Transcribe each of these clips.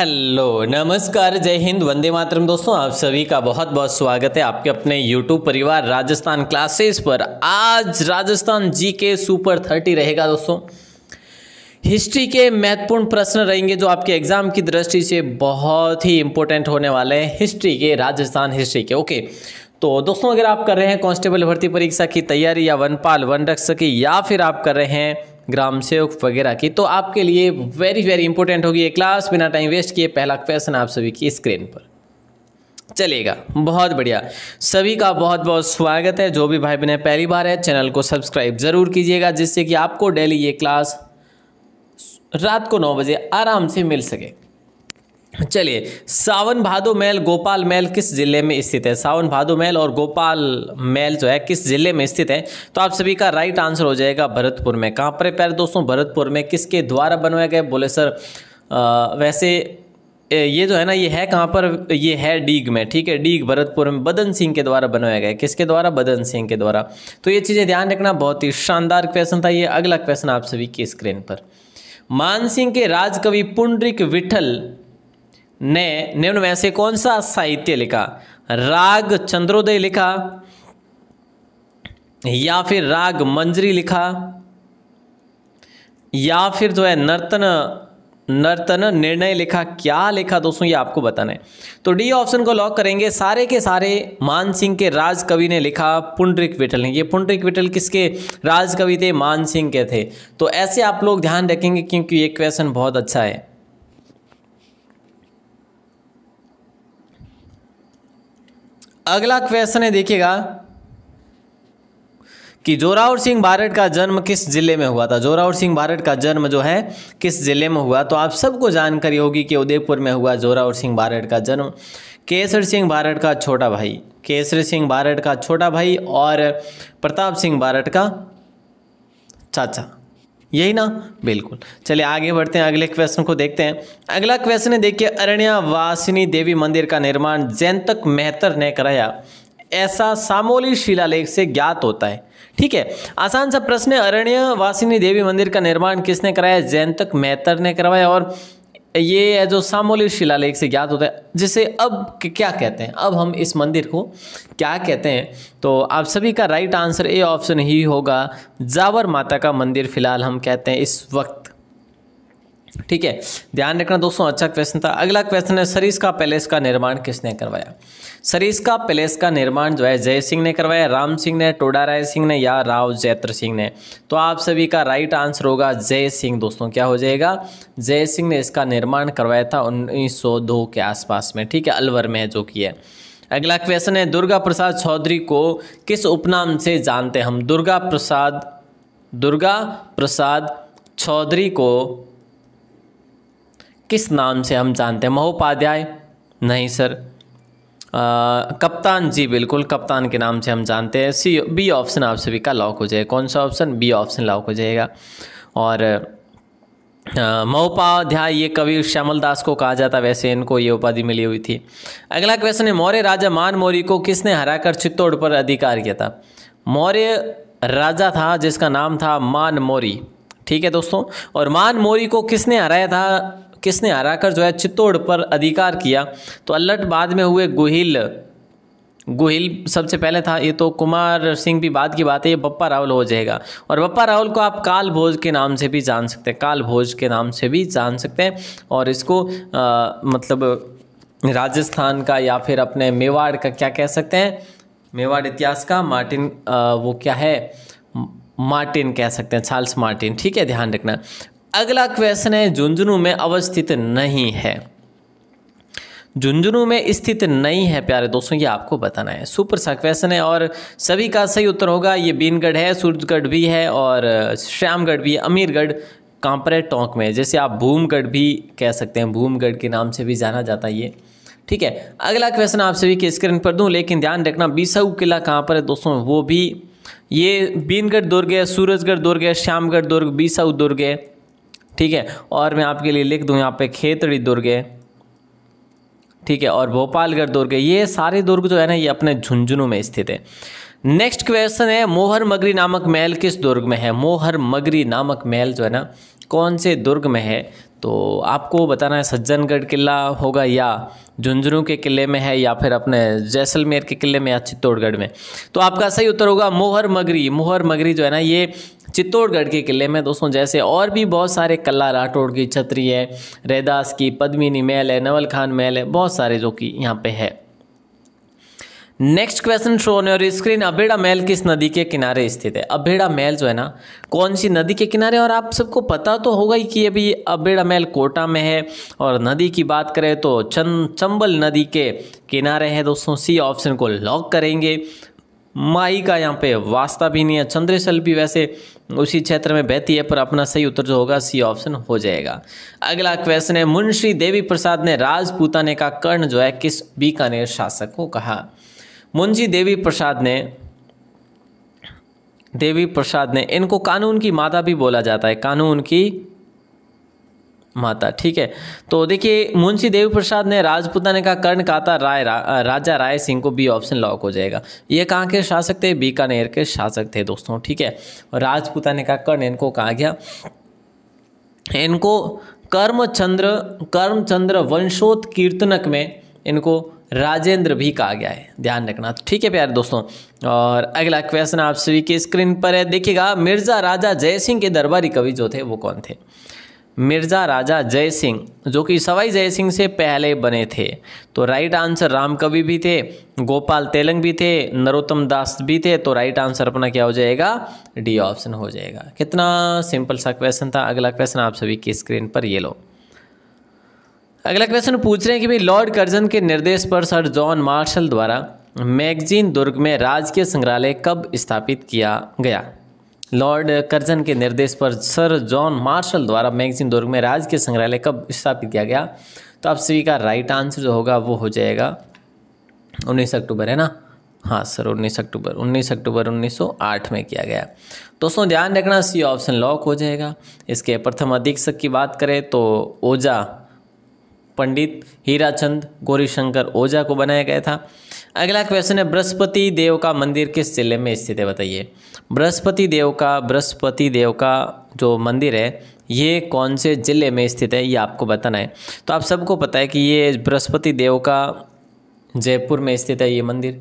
hello नमस्कार जय हिंद वंदे मातरम दोस्तों आप सभी का बहुत बहुत स्वागत है आपके अपने यूट्यूब परिवार राजस्थान क्लासेस पर आज राजस्थान जी के सुपर थर्टी रहेगा दोस्तों हिस्ट्री के महत्वपूर्ण प्रश्न रहेंगे जो आपके एग्जाम की दृष्टि से बहुत ही इंपॉर्टेंट होने वाले हैं हिस्ट्री के राजस्थान हिस्ट्री के ओके तो दोस्तों अगर आप कर रहे हैं कॉन्स्टेबल भर्ती परीक्षा की तैयारी या वनपाल वन रक्षक की या फिर आप कर रहे हैं ग्राम सेवक वगैरह की तो आपके लिए वेरी वेरी इंपॉर्टेंट होगी ये क्लास बिना टाइम वेस्ट किए पहला क्वेश्चन आप सभी की स्क्रीन पर चलेगा बहुत बढ़िया सभी का बहुत बहुत स्वागत है जो भी भाई बहन पहली बार है चैनल को सब्सक्राइब ज़रूर कीजिएगा जिससे कि आपको डेली ये क्लास रात को नौ बजे आराम से मिल सके चलिए सावन भादो महल गोपाल महल किस जिले में स्थित है सावन भादो महल और गोपाल महल जो है किस जिले में स्थित है तो आप सभी का राइट आंसर हो जाएगा भरतपुर में कहाँ पर है प्यारे दोस्तों भरतपुर में किसके द्वारा बनवाए गए बोले सर आ, वैसे ये जो है ना ये है कहाँ पर ये है डीग में ठीक है डीग भरतपुर में बदन सिंह के द्वारा बनवाया गया किसके द्वारा बदन सिंह के द्वारा तो ये चीज़ें ध्यान रखना बहुत ही शानदार क्वेश्चन था ये अगला क्वेश्चन आप सभी की स्क्रीन पर मानसिंह के राजकवि पुंडरिक विठल ने निम्न में से कौन सा साहित्य लिखा राग चंद्रोदय लिखा या फिर राग मंजरी लिखा या फिर जो है नर्तन नर्तन निर्णय लिखा क्या लिखा दोस्तों ये आपको बताना है तो डी ऑप्शन को लॉक करेंगे सारे के सारे मानसिंह के राज कवि ने लिखा पुंडरिक विटल ने ये पुंडरिक विटल किसके राज कवि थे मानसिंह के थे तो ऐसे आप लोग ध्यान रखेंगे क्योंकि ये क्वेश्चन बहुत अच्छा है अगला क्वेश्चन है देखिएगा कि जोरावर सिंह भारत का जन्म किस जिले में हुआ था जोरावर सिंह भारत का जन्म जो है किस जिले में हुआ तो आप सबको जानकारी होगी कि उदयपुर में हुआ जोरावर सिंह भारत का जन्म केसर सिंह भारत का छोटा भाई केसर सिंह भारत का छोटा भाई और प्रताप सिंह भारत का चाचा यही ना बिल्कुल चलिए आगे बढ़ते हैं अगले क्वेश्चन को देखते हैं अगला क्वेश्चन है देखिए अरण्या वासिनी देवी मंदिर का निर्माण जयंतक मेहतर ने कराया ऐसा सामोली शिलालेख से ज्ञात होता है ठीक है आसान सा प्रश्न है अरण्य वासिनी देवी मंदिर का निर्माण किसने कराया तक मेहतर ने करवाया और ये जो सामोली शिलालेख से ज्ञात होता है जिसे अब क्या कहते हैं अब हम इस मंदिर को क्या कहते हैं तो आप सभी का राइट आंसर ए ऑप्शन ही होगा जावर माता का मंदिर फिलहाल हम कहते हैं इस वक्त ठीक है ध्यान रखना दोस्तों अच्छा क्वेश्चन था अगला क्वेश्चन है सरीस का पैलेस का निर्माण किसने करवाया सरीस का पैलेस का निर्माण जो है जय सिंह ने करवाया राम सिंह ने टोडा राय सिंह ने या राव जैत्र सिंह ने तो आप सभी का राइट आंसर होगा जय सिंह दोस्तों क्या हो जाएगा जय सिंह ने इसका निर्माण करवाया था उन्नीस के आसपास में ठीक है अलवर में जो कि है अगला क्वेश्चन है दुर्गा प्रसाद चौधरी को किस उपनाम से जानते हम दुर्गा प्रसाद दुर्गा प्रसाद चौधरी को किस नाम से हम जानते हैं महोपाध्याय नहीं सर आ, कप्तान जी बिल्कुल कप्तान के नाम से हम जानते हैं सी बी ऑप्शन आप सभी का लॉक हो जाएगा कौन सा ऑप्शन बी ऑप्शन लॉक हो जाएगा और महोपाध्याय ये कवि श्यामल दास को कहा जाता वैसे इनको ये उपाधि मिली हुई थी अगला क्वेश्चन है मौर्य राजा मान मौर्य को किसने हराकर चित्तौड़ पर अधिकार किया था मौर्य राजा था जिसका नाम था मान मौर्य ठीक है दोस्तों और मान मौर्य को किसने हराया था किसने हराकर जो है चित्तौड़ पर अधिकार किया तो अल्लट बाद में हुए गुहिल गोहिल सबसे पहले था ये तो कुमार सिंह भी बाद की बात है ये बप्पा रावल हो जाएगा और बप्पा रावल को आप काल भोज के नाम से भी जान सकते हैं काल भोज के नाम से भी जान सकते हैं और इसको आ, मतलब राजस्थान का या फिर अपने मेवाड़ का क्या कह सकते हैं मेवाड़ इतिहास का मार्टिन आ, वो क्या है मार्टिन कह सकते हैं चार्ल्स मार्टिन ठीक है ध्यान रखना अगला क्वेश्चन है झुंझुनू में अवस्थित नहीं है झुंझुनू में स्थित नहीं है प्यारे दोस्तों ये आपको बताना है सुपर सा क्वेश्चन है और सभी का सही उत्तर होगा ये बीनगढ़ है सूरजगढ़ भी है और श्यामगढ़ भी है अमीरगढ़ कांपरे है टोंक में जैसे आप भूमगढ़ भी कह सकते हैं भूमगढ़ के नाम से भी जाना जाता है ये ठीक है अगला क्वेश्चन आप सभी की स्क्रीन पर दूँ लेकिन ध्यान रखना बीसाऊ किला कहाँ पर है दोस्तों वो भी ये बीनगढ़ दुर्ग है सूरजगढ़ दुर्ग है श्यामगढ़ दुर्ग बीसाऊ दुर्ग है ठीक है और मैं आपके लिए लिख दूँ यहाँ पे खेतड़ी दुर्ग है ठीक है और भोपालगढ़ दुर्ग ये सारे दुर्ग जो है ना ये अपने झुंझुनू में स्थित है नेक्स्ट क्वेश्चन है मोहर मगरी नामक महल किस दुर्ग में है मोहर मगरी नामक महल जो है ना कौन से दुर्ग में है तो आपको बताना है सज्जनगढ़ किला होगा या झुंझुनू के किले में है या फिर अपने जैसलमेर के किले में या चित्तौड़गढ़ में तो आपका सही उत्तर होगा मोहर मगरी मोहर मगरी जो है ना ये चित्तौड़गढ़ के किले में दोस्तों जैसे और भी बहुत सारे कल्ला राठौड़ की छतरी है रैदास की पद्मिनी महल है नवल खान महल है बहुत सारे जो कि यहाँ पे है नेक्स्ट क्वेश्चन शो होने और स्क्रीन अभेड़ा महल किस नदी के किनारे स्थित है अभेड़ा महल जो है ना कौन सी नदी के किनारे और आप सबको पता तो होगा ही कि अभी अभेड़ा मैल कोटा में है और नदी की बात करें तो चं चंबल नदी के किनारे है दोस्तों सी ऑप्शन को लॉक करेंगे माई का यहाँ पे वास्ता भी नहीं है चंद्रेशल भी वैसे उसी क्षेत्र में बहती है पर अपना सही उत्तर जो होगा सी ऑप्शन हो जाएगा अगला क्वेश्चन है मुंशी देवी प्रसाद ने राजपूताने का कर्ण जो है किस बीकानेर शासक को कहा मुंशी देवी प्रसाद ने देवी प्रसाद ने इनको कानून की माता भी बोला जाता है कानून की माता ठीक है तो देखिए मुंशी देवी प्रसाद ने ने का कर्ण कहा था राय रा, राजा राय सिंह को बी ऑप्शन लॉक हो जाएगा ये कहाँ के शासक थे बीकानेर के शासक थे दोस्तों ठीक है ने का कर्ण इनको कहा गया इनको कर्मचंद्र कर्मचंद्र वंशोत्कीर्तनक में इनको राजेंद्र भी कहा गया है ध्यान रखना तो ठीक है प्यारे दोस्तों और अगला क्वेश्चन आप सभी की स्क्रीन पर है देखिएगा मिर्ज़ा राजा जय सिंह के दरबारी कवि जो थे वो कौन थे मिर्ज़ा राजा जय सिंह जो कि सवाई जय सिंह से पहले बने थे तो राइट आंसर राम कवि भी थे गोपाल तेलंग भी थे नरोत्तम दास भी थे तो राइट आंसर अपना क्या हो जाएगा डी ऑप्शन हो जाएगा कितना सिंपल सा क्वेश्चन था अगला क्वेश्चन आप सभी की स्क्रीन पर ये लो अगला क्वेश्चन पूछ रहे हैं कि भाई लॉर्ड कर्जन के निर्देश पर सर जॉन मार्शल द्वारा मैगजीन दुर्ग में राजकीय संग्रहालय कब स्थापित किया गया लॉर्ड कर्जन के निर्देश पर सर जॉन मार्शल द्वारा मैगजीन दुर्ग में राजकीय संग्रहालय कब स्थापित किया गया तो आप सभी का राइट आंसर जो होगा वो हो जाएगा उन्नीस अक्टूबर है ना हाँ सर उन्नीस अक्टूबर उन्नीस अक्टूबर 1908 में किया गया दोस्तों ध्यान रखना सी ऑप्शन लॉक हो जाएगा इसके प्रथम अधीक्षक की बात करें तो ओझा पंडित हीराचंद गौरीशंकर ओझा को बनाया गया था अगला क्वेश्चन है बृहस्पति देव का मंदिर किस जिले में स्थित है बताइए बृहस्पति देव का बृहस्पति देव का जो मंदिर है ये कौन से ज़िले में स्थित है ये आपको बताना है तो आप सबको पता है कि ये बृहस्पति देव का जयपुर में स्थित है ये मंदिर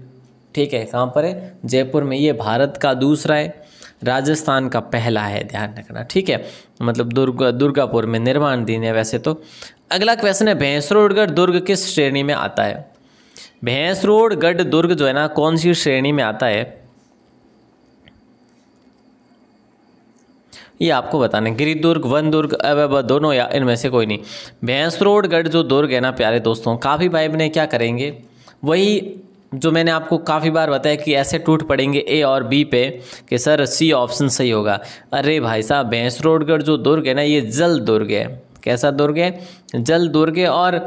ठीक है कहाँ पर है जयपुर में ये भारत का दूसरा है राजस्थान का पहला है ध्यान रखना ठीक है मतलब दुर्ग दुर्गापुर में दिन है वैसे तो अगला क्वेश्चन है भैंस रोडगढ़ दुर्ग किस श्रेणी में आता है भैंस रोडगढ़ दुर्ग जो है ना कौन सी श्रेणी में आता है ये आपको बताना गिरिदुर्ग वन दुर्ग अब दोनों या इनमें से कोई नहीं भैंस रोडगढ़ जो दुर्ग है ना प्यारे दोस्तों काफ़ी भाई बने क्या करेंगे वही जो मैंने आपको काफ़ी बार बताया कि ऐसे टूट पड़ेंगे ए और बी पे कि सर सी ऑप्शन सही होगा अरे भाई साहब भैंस रोडगढ़ जो दुर्ग है ना ये जल दुर्ग है कैसा दुर्ग है जल दुर्ग है और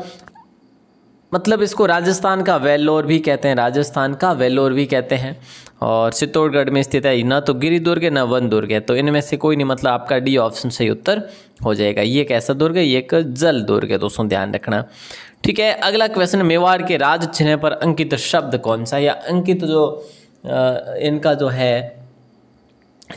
मतलब इसको राजस्थान का वेल्लोर भी कहते हैं राजस्थान का वेल्लोर भी कहते हैं और चित्तौड़गढ़ में स्थित है ना तो गिरी दुर्ग है ना वन दुर्ग है तो इनमें से कोई नहीं मतलब आपका डी ऑप्शन सही उत्तर हो जाएगा ये कैसा दुर्ग है ये एक जल दुर्ग है दोस्तों ध्यान रखना ठीक है अगला क्वेश्चन मेवाड़ के राज चिन्ह पर अंकित शब्द कौन सा या अंकित जो आ, इनका जो है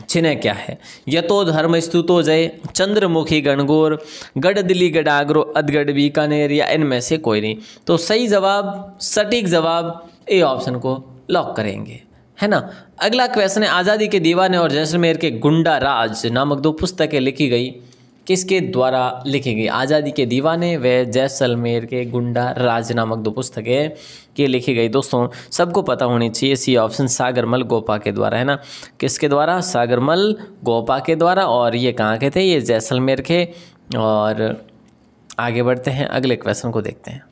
चिन्ह क्या है यतो धर्म स्तुतो जय चंद्रमुखी गणगोर गढ़ दिल्ली गडागरो अदगढ़ बीकानेर या इनमें से कोई नहीं तो सही जवाब सटीक जवाब ए ऑप्शन को लॉक करेंगे है ना अगला क्वेश्चन है आज़ादी के दीवाने और जैसलमेर के गुंडा राज नामक दो पुस्तकें लिखी गई किसके द्वारा लिखी गई आज़ादी के दीवाने व जैसलमेर के गुंडा राज नामक दो पुस्तकें के लिखी गई दोस्तों सबको पता होनी चाहिए सी ऑप्शन सागरमल गोपा के द्वारा है ना किसके द्वारा सागरमल गोपा के द्वारा और ये कहाँ के थे ये जैसलमेर के और आगे बढ़ते हैं अगले क्वेश्चन को देखते हैं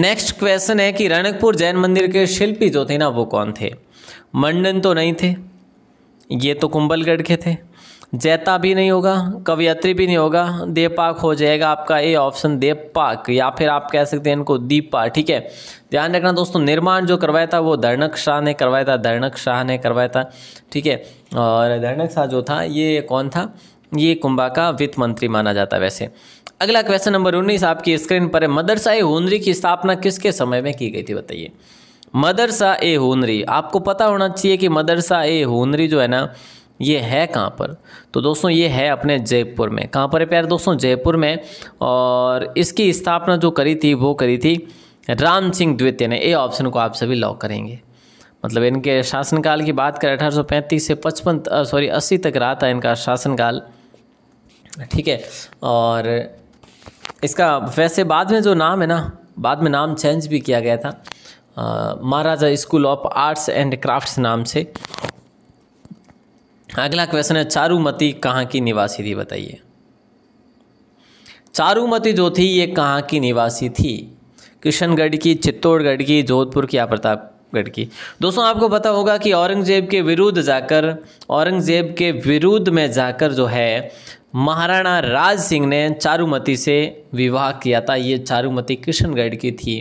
नेक्स्ट क्वेश्चन है कि रणकपुर जैन मंदिर के शिल्पी जो थे ना वो कौन थे मंडन तो नहीं थे ये तो कुंभलगढ़ के थे जैता भी नहीं होगा कवयत्री भी नहीं होगा देवपाक हो जाएगा आपका ए ऑप्शन देवपाक या फिर आप कह सकते हैं इनको दीपा ठीक है ध्यान रखना दोस्तों निर्माण जो करवाया था वो धर्णक शाह ने करवाया था धर्णक शाह ने करवाया था ठीक है और धर्णक शाह जो था ये कौन था ये कुंभा का वित्त मंत्री माना जाता है वैसे अगला क्वेश्चन नंबर उन्नीस आपकी स्क्रीन पर है मदरसा ए हुनरी की स्थापना किसके समय में की गई थी बताइए मदरसा ए हुनरी आपको पता होना चाहिए कि मदरसा ए हुनरी जो है ना ये है कहाँ पर तो दोस्तों ये है अपने जयपुर में कहाँ पर है प्यारे दोस्तों जयपुर में और इसकी स्थापना जो करी थी वो करी थी राम सिंह द्वितीय ने ये ऑप्शन को आप सभी लॉक करेंगे मतलब इनके शासनकाल की बात करें अठारह से पचपन सॉरी अस्सी तक रहा था इनका शासनकाल ठीक है और इसका वैसे बाद में जो नाम है ना बाद में नाम चेंज भी किया गया था Maharaja School of Arts and Crafts नाम से अगला क्वेश्चन है चारूमती कहाँ की निवासी थी बताइए चारूमती जो थी ये कहाँ की निवासी थी किशनगढ़ की चित्तौड़गढ़ की जोधपुर की या प्रतापगढ़ की दोस्तों आपको पता होगा कि औरंगजेब के विरुद्ध जाकर औरंगजेब के विरुद्ध में जाकर जो है महाराणा राज सिंह ने चारूमती से विवाह किया था ये चारूमती किशनगढ़ की थी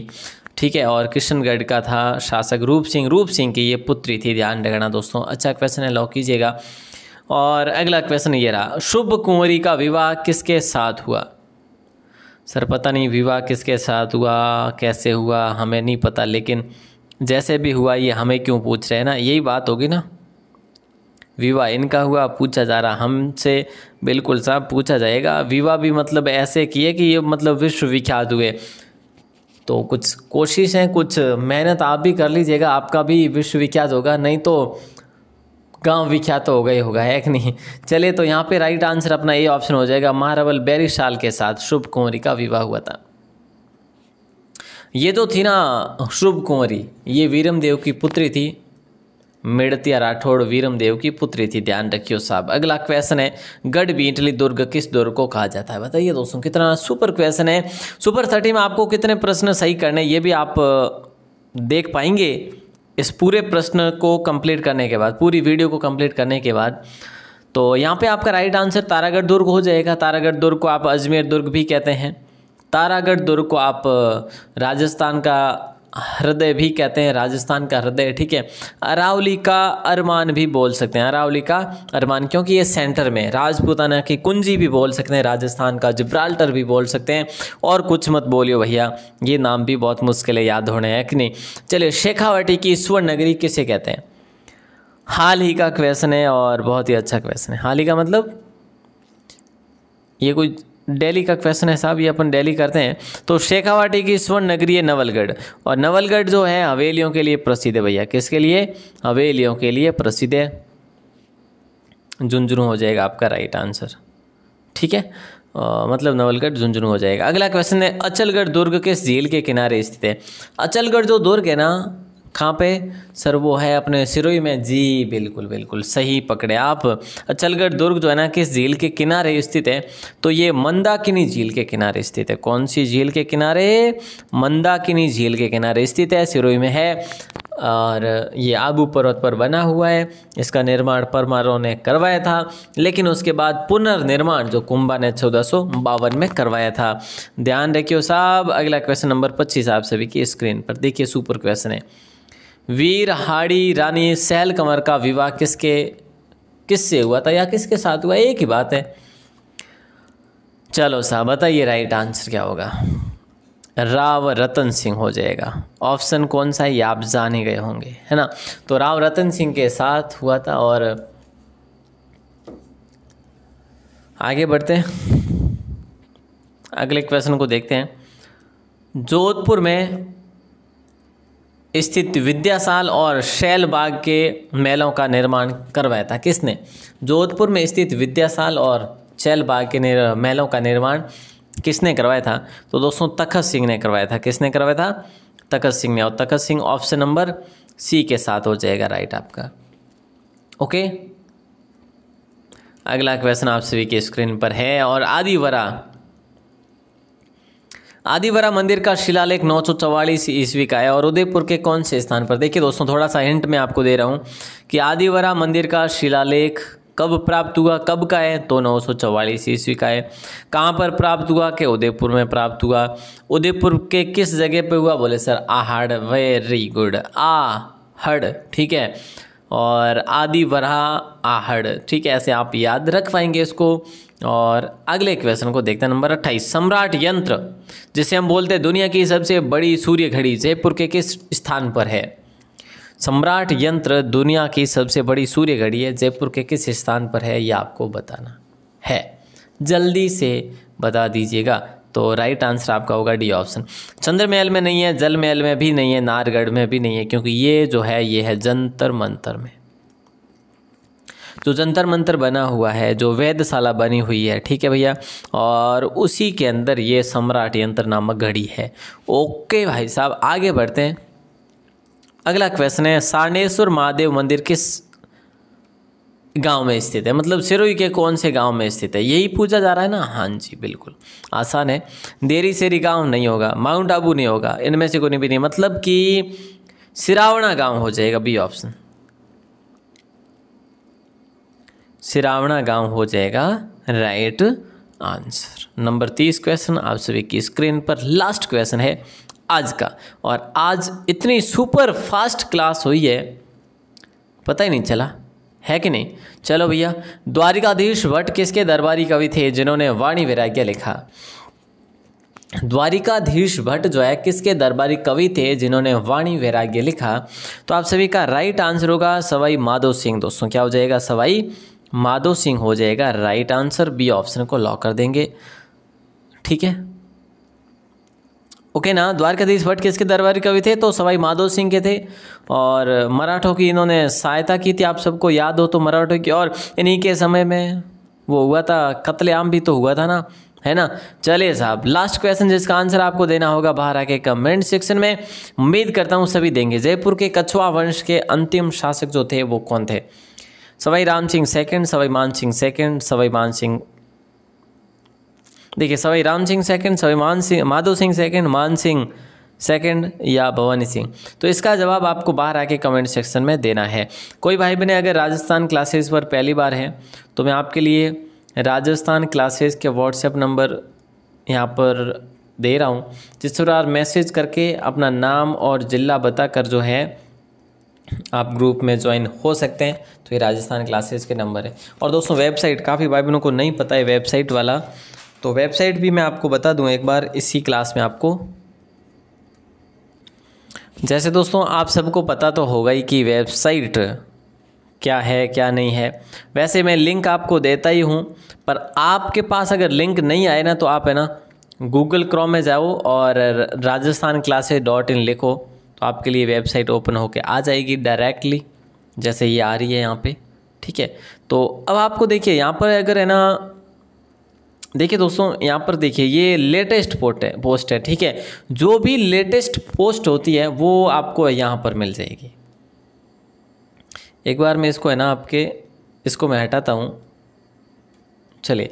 ठीक है और किशनगढ़ का था शासक रूप सिंह रूप सिंह की ये पुत्री थी ध्यान रखना दोस्तों अच्छा क्वेश्चन है लॉ कीजिएगा और अगला क्वेश्चन ये रहा शुभ कुंवरी का विवाह किसके साथ हुआ सर पता नहीं विवाह किसके साथ हुआ कैसे हुआ हमें नहीं पता लेकिन जैसे भी हुआ ये हमें क्यों पूछ रहे हैं ना यही बात होगी ना विवाह इनका हुआ पूछा जा रहा हमसे बिल्कुल साहब पूछा जाएगा विवाह भी मतलब ऐसे किए कि ये मतलब विश्वविख्यात हुए तो कुछ कोशिश है कुछ मेहनत आप भी कर लीजिएगा आपका भी विश्वविख्यात होगा नहीं तो गांव विख्यात तो हो गई होगा एक नहीं चले तो यहाँ पे राइट आंसर अपना ये ऑप्शन हो जाएगा महारावल बैरिशाल के साथ शुभ कुंवरी का विवाह हुआ था ये तो थी ना शुभ कुंवरी ये वीरम देव की पुत्री थी मेड़तिया राठौड़ वीरमदेव की पुत्री थी ध्यान रखियो साहब अगला क्वेश्चन है गढ़ गढ़बीटली दुर्ग किस दुर्ग को कहा जाता है बताइए दोस्तों कितना सुपर क्वेश्चन है सुपर थर्टी में आपको कितने प्रश्न सही करने ये भी आप देख पाएंगे इस पूरे प्रश्न को कंप्लीट करने के बाद पूरी वीडियो को कंप्लीट करने के बाद तो यहाँ पे आपका राइट आंसर तारागढ़ दुर्ग हो जाएगा तारागढ़ दुर्ग को आप अजमेर दुर्ग भी कहते हैं तारागढ़ दुर्ग को आप राजस्थान का हृदय भी कहते हैं राजस्थान का हृदय ठीक है अरावली का अरमान भी बोल सकते हैं अरावली का अरमान क्योंकि ये सेंटर में राजपूताना की कुंजी भी बोल सकते हैं राजस्थान का जिब्राल्टर भी बोल सकते हैं और कुछ मत बोलियो भैया ये नाम भी बहुत मुश्किल है याद होने हैं कि नहीं चलिए शेखावटी की स्वर्ण नगरी किसे कहते हैं हाल ही का क्वेश्चन है और बहुत ही अच्छा क्वेश्चन है हाल ही का मतलब ये कोई डेली का क्वेश्चन है साहब ये अपन डेली करते हैं तो शेखावाटी की स्वर्ण नगरी है नवलगढ़ और नवलगढ़ जो है हवेलियों के लिए प्रसिद्ध है भैया किसके लिए हवेलियों के लिए प्रसिद्ध है झुंझुनू हो जाएगा आपका राइट आंसर ठीक है आ, मतलब नवलगढ़ झुंझुनू हो जाएगा अगला क्वेश्चन है अचलगढ़ दुर्ग किस झील के किनारे स्थित है अचलगढ़ जो दुर्ग है ना कहाँ पे सर वो है अपने सिरोई में जी बिल्कुल बिल्कुल सही पकड़े आप अचलगढ़ दुर्ग जो है ना किस झील के किनारे स्थित है तो ये मंदाकिनी झील के किनारे स्थित है कौन सी झील के किनारे मंदाकिनी झील के किनारे स्थित है सिरोई में है और ये आबू पर्वत पर बना हुआ है इसका निर्माण परमारों ने करवाया था लेकिन उसके बाद पुनर्निर्माण जो कुंभा ने चौदह में करवाया था ध्यान रखियो साहब अगला क्वेश्चन नंबर पच्चीस आप सभी की स्क्रीन पर देखिए सुपर क्वेश्चन है वीर हाड़ी रानी सहल कंवर का विवाह किसके किससे हुआ था या किसके साथ हुआ एक ही बात है चलो साहब बताइए राइट आंसर क्या होगा राव रतन सिंह हो जाएगा ऑप्शन कौन सा है ये आप जान ही गए होंगे है ना तो राव रतन सिंह के साथ हुआ था और आगे बढ़ते हैं अगले क्वेश्चन को देखते हैं जोधपुर में स्थित विद्यासाल और शैल बाग के महलों का निर्माण करवाया था किसने जोधपुर में स्थित विद्यासाल और शैल बाग के महलों का निर्माण किसने करवाया था तो दोस्तों तखत सिंह ने करवाया था किसने करवाया था तखत सिंह ने और तखत सिंह ऑप्शन नंबर सी के साथ हो जाएगा राइट आपका ओके अगला क्वेश्चन आप सभी के स्क्रीन पर है और आदिवरा आदिवरा मंदिर का शिलालेख नौ सौ चवालीस ईस्वी का है और उदयपुर के कौन से स्थान पर देखिए दोस्तों थोड़ा सा हिंट मैं आपको दे रहा हूँ कि आदिवरा मंदिर का शिलालेख कब प्राप्त हुआ कब का है तो नौ सौ चवालीस ईस्वी का है कहाँ पर प्राप्त हुआ के उदयपुर में प्राप्त हुआ उदयपुर के किस जगह पे हुआ बोले sir Ahar very good Ahar ठीक है और आदि आहड़ ठीक है ऐसे आप याद रख पाएंगे इसको और अगले क्वेश्चन को देखते हैं नंबर अट्ठाईस सम्राट यंत्र जिसे हम बोलते हैं दुनिया की सबसे बड़ी सूर्य घड़ी जयपुर के किस स्थान पर है सम्राट यंत्र दुनिया की सबसे बड़ी सूर्य घड़ी है जयपुर के किस स्थान पर है यह आपको बताना है जल्दी से बता दीजिएगा तो राइट आंसर आपका होगा डी ऑप्शन चंद्रमहल में नहीं है जल महल में भी नहीं है नारगढ़ में भी नहीं है क्योंकि ये जो है ये है जंतर मंतर में जो जंतर मंतर बना हुआ है जो वेदशाला बनी हुई है ठीक है भैया और उसी के अंदर ये सम्राट यंत्र नामक घड़ी है ओके भाई साहब आगे बढ़ते हैं अगला क्वेश्चन है सारणेश्वर महादेव मंदिर किस गांव में स्थित है मतलब सिरोई के कौन से गांव में स्थित है यही पूछा जा रहा है ना हाँ जी बिल्कुल आसान है देरी सेरी गांव नहीं होगा माउंट आबू नहीं होगा इनमें से कोई भी नहीं मतलब कि सिरावणा गांव हो जाएगा बी ऑप्शन सिरावना गांव हो जाएगा राइट आंसर नंबर तीस क्वेश्चन आप सभी की स्क्रीन पर लास्ट क्वेश्चन है आज का और आज इतनी सुपर फास्ट क्लास हुई है पता ही नहीं चला है कि नहीं चलो भैया द्वारिकाधीश भट्ट किसके दरबारी कवि थे जिन्होंने वाणी वैराग्य लिखा द्वारिकाधीश भट्ट जो है किसके दरबारी कवि थे जिन्होंने वाणी वैराग्य लिखा तो आप सभी का राइट आंसर होगा सवाई माधो सिंह दोस्तों क्या हो जाएगा सवाई माधव सिंह हो जाएगा राइट आंसर बी ऑप्शन को लॉक कर देंगे ठीक है ओके ना द्वारकाधीश भट्ट किसके दरबारी कवि थे तो सवाई माधव सिंह के थे और मराठों की इन्होंने सहायता की थी आप सबको याद हो तो मराठों की और इन्हीं के समय में वो हुआ था कत्लेआम भी तो हुआ था ना है ना चलिए साहब लास्ट क्वेश्चन जिसका आंसर आपको देना होगा बाहर आके कमेंट सेक्शन में उम्मीद करता हूँ सभी देंगे जयपुर के कछुआ वंश के अंतिम शासक जो थे वो कौन थे सवाई राम सिंह सेकंड सवाई मान सिंह सेकेंड सवाई मान सिंह देखिए सवाई राम सिंह सेकेंड सवाई मान सिंह माधव सिंह सेकंड मान सिंह सेकेंड या भवानी सिंह तो इसका जवाब आपको बाहर आके कमेंट सेक्शन में देना है कोई भाई बहने अगर राजस्थान क्लासेस पर पहली बार हैं तो मैं आपके लिए राजस्थान क्लासेस के व्हाट्सएप नंबर यहाँ पर दे रहा हूँ जिस प्रकार मैसेज करके अपना नाम और ज़िला बताकर जो है आप ग्रुप में ज्वाइन हो सकते हैं तो ये राजस्थान क्लासेस के नंबर है और दोस्तों वेबसाइट काफ़ी भाई बहनों को नहीं पता है वेबसाइट वाला तो वेबसाइट भी मैं आपको बता दूं एक बार इसी क्लास में आपको जैसे दोस्तों आप सबको पता तो होगा ही कि वेबसाइट क्या है क्या नहीं है वैसे मैं लिंक आपको देता ही हूँ पर आपके पास अगर लिंक नहीं आए ना तो आप है ना गूगल क्रोम में जाओ और राजस्थान क्लासेज डॉट इन लिखो तो आपके लिए वेबसाइट ओपन होके आ जाएगी डायरेक्टली जैसे ये आ रही है यहाँ पे ठीक है तो अब आपको देखिए यहाँ पर अगर है ना देखिए दोस्तों यहाँ पर देखिए ये लेटेस्ट पोस्ट है पोस्ट है ठीक है जो भी लेटेस्ट पोस्ट होती है वो आपको यहाँ पर मिल जाएगी एक बार मैं इसको है ना आपके इसको मैं हटाता हूँ चलिए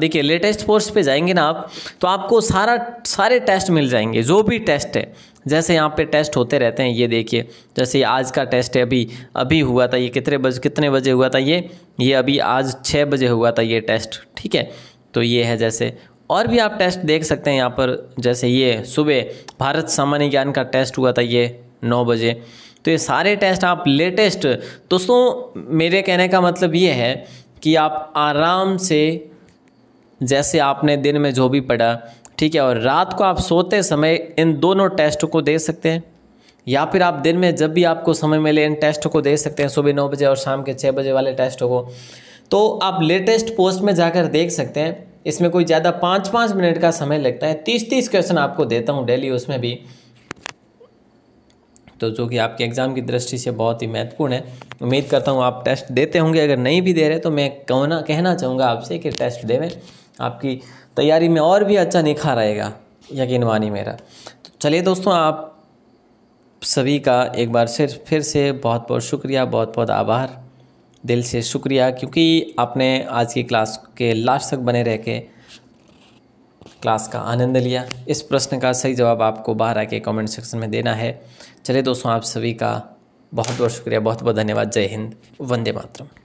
देखिए लेटेस्ट पोस्ट पे जाएंगे ना आप तो आपको सारा सारे टेस्ट मिल जाएंगे जो भी टेस्ट है जैसे यहाँ पे टेस्ट होते रहते हैं ये देखिए जैसे आज का टेस्ट है अभी अभी हुआ था ये कितने बज कितने बजे हुआ था ये ये अभी आज छः बजे हुआ था ये टेस्ट ठीक है तो ये है जैसे और भी आप टेस्ट देख सकते हैं यहाँ पर जैसे ये सुबह भारत सामान्य ज्ञान का टेस्ट हुआ था ये नौ बजे तो ये सारे टेस्ट आप लेटेस्ट दोस्तों मेरे कहने का मतलब ये है कि आप आराम से जैसे आपने दिन में जो भी पढ़ा ठीक है और रात को आप सोते समय इन दोनों टेस्ट को दे सकते हैं या फिर आप दिन में जब भी आपको समय मिले इन टेस्ट को दे सकते हैं सुबह नौ बजे और शाम के छः बजे वाले टेस्ट को तो आप लेटेस्ट पोस्ट में जाकर देख सकते हैं इसमें कोई ज़्यादा पाँच पाँच मिनट का समय लगता है तीस तीस क्वेश्चन आपको देता हूँ डेली उसमें भी तो जो कि आपके एग्ज़ाम की दृष्टि से बहुत ही महत्वपूर्ण है उम्मीद करता हूँ आप टेस्ट देते होंगे अगर नहीं भी दे रहे तो मैं कहना कहना चाहूँगा आपसे कि टेस्ट देवें आपकी तैयारी में और भी अच्छा निखार आएगा यकीन मानी मेरा तो चलिए दोस्तों आप सभी का एक बार फिर फिर से बहुत बहुत शुक्रिया बहुत बहुत आभार दिल से शुक्रिया क्योंकि आपने आज की क्लास के लास्ट तक बने रह के क्लास का आनंद लिया इस प्रश्न का सही जवाब आपको बाहर आके कमेंट सेक्शन में देना है चलिए दोस्तों आप सभी का बहुत बहुत शुक्रिया बहुत बहुत धन्यवाद जय हिंद वंदे मातरम